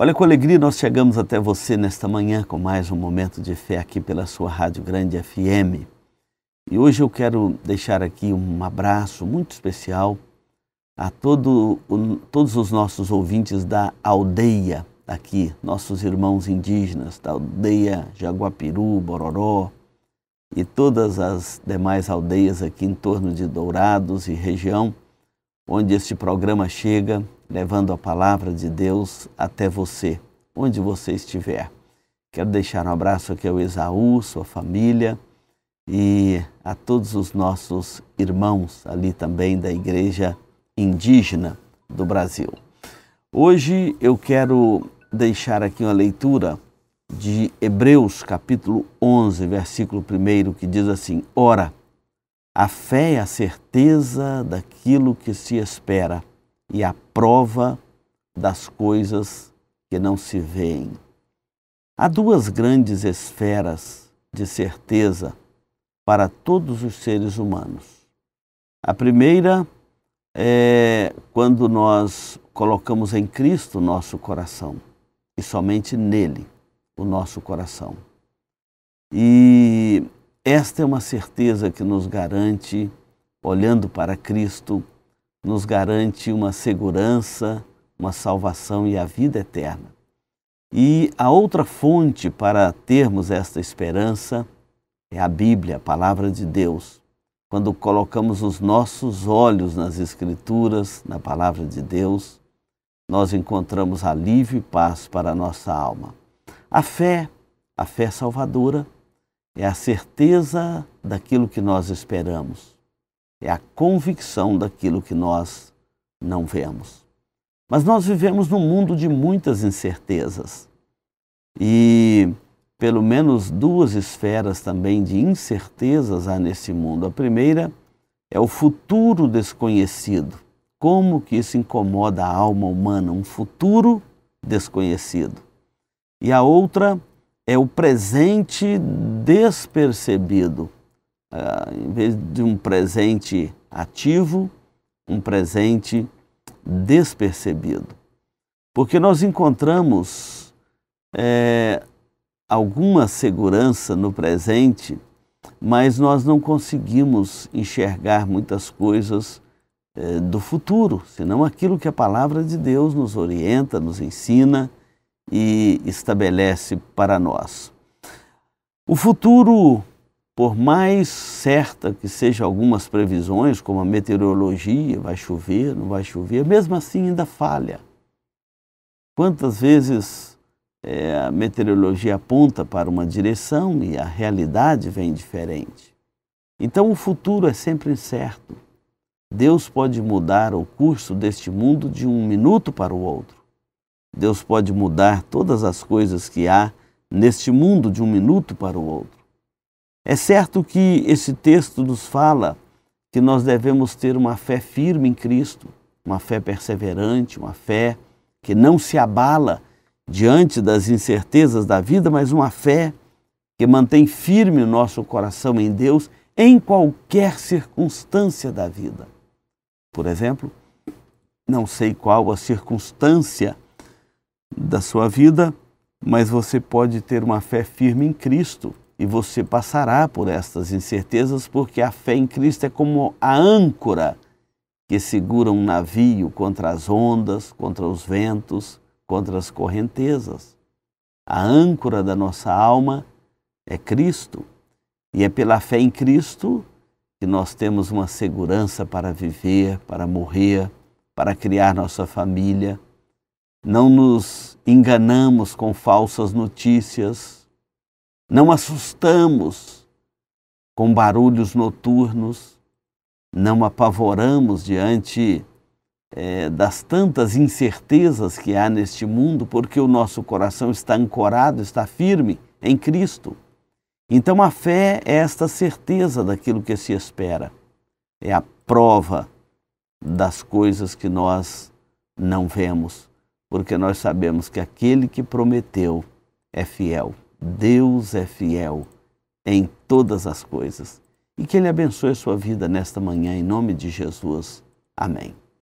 Olha com alegria nós chegamos até você nesta manhã com mais um momento de fé aqui pela sua Rádio Grande FM. E hoje eu quero deixar aqui um abraço muito especial a todo, todos os nossos ouvintes da aldeia aqui, nossos irmãos indígenas da aldeia Jaguapiru, Bororó e todas as demais aldeias aqui em torno de Dourados e região, onde este programa chega levando a palavra de Deus até você, onde você estiver. Quero deixar um abraço aqui ao Esaú, sua família e a todos os nossos irmãos ali também da igreja indígena do Brasil. Hoje eu quero deixar aqui uma leitura de Hebreus capítulo 11, versículo 1, que diz assim: Ora, a fé é a certeza daquilo que se espera, e a prova das coisas que não se veem. Há duas grandes esferas de certeza para todos os seres humanos. A primeira é quando nós colocamos em Cristo nosso coração e somente nele o nosso coração. E esta é uma certeza que nos garante, olhando para Cristo, nos garante uma segurança, uma salvação e a vida eterna. E a outra fonte para termos esta esperança é a Bíblia, a palavra de Deus. Quando colocamos os nossos olhos nas Escrituras, na palavra de Deus, nós encontramos alívio e paz para a nossa alma. A fé, a fé salvadora, é a certeza daquilo que nós esperamos é a convicção daquilo que nós não vemos. Mas nós vivemos num mundo de muitas incertezas e pelo menos duas esferas também de incertezas há nesse mundo. A primeira é o futuro desconhecido. Como que isso incomoda a alma humana, um futuro desconhecido. E a outra é o presente despercebido uh, em vez de um presente ativo, um presente despercebido. Porque nós encontramos é, alguma segurança no presente, mas nós não conseguimos enxergar muitas coisas é, do futuro, senão aquilo que a palavra de Deus nos orienta, nos ensina e estabelece para nós. O futuro por mais certa que sejam algumas previsões, como a meteorologia, vai chover, não vai chover, mesmo assim ainda falha. Quantas vezes é, a meteorologia aponta para uma direção e a realidade vem diferente? Então o futuro é sempre incerto. Deus pode mudar o curso deste mundo de um minuto para o outro. Deus pode mudar todas as coisas que há neste mundo de um minuto para o outro. É certo que esse texto nos fala que nós devemos ter uma fé firme em Cristo, uma fé perseverante, uma fé que não se abala diante das incertezas da vida, mas uma fé que mantém firme o nosso coração em Deus em qualquer circunstância da vida. Por exemplo, não sei qual a circunstância da sua vida, mas você pode ter uma fé firme em Cristo e você passará por estas incertezas, porque a fé em Cristo é como a âncora que segura um navio contra as ondas, contra os ventos, contra as correntezas. A âncora da nossa alma é Cristo. E é pela fé em Cristo que nós temos uma segurança para viver, para morrer, para criar nossa família. Não nos enganamos com falsas notícias, não assustamos com barulhos noturnos, não apavoramos diante é, das tantas incertezas que há neste mundo, porque o nosso coração está ancorado, está firme em Cristo. Então a fé é esta certeza daquilo que se espera, é a prova das coisas que nós não vemos, porque nós sabemos que aquele que prometeu é fiel. Deus é fiel em todas as coisas. E que Ele abençoe a sua vida nesta manhã, em nome de Jesus. Amém.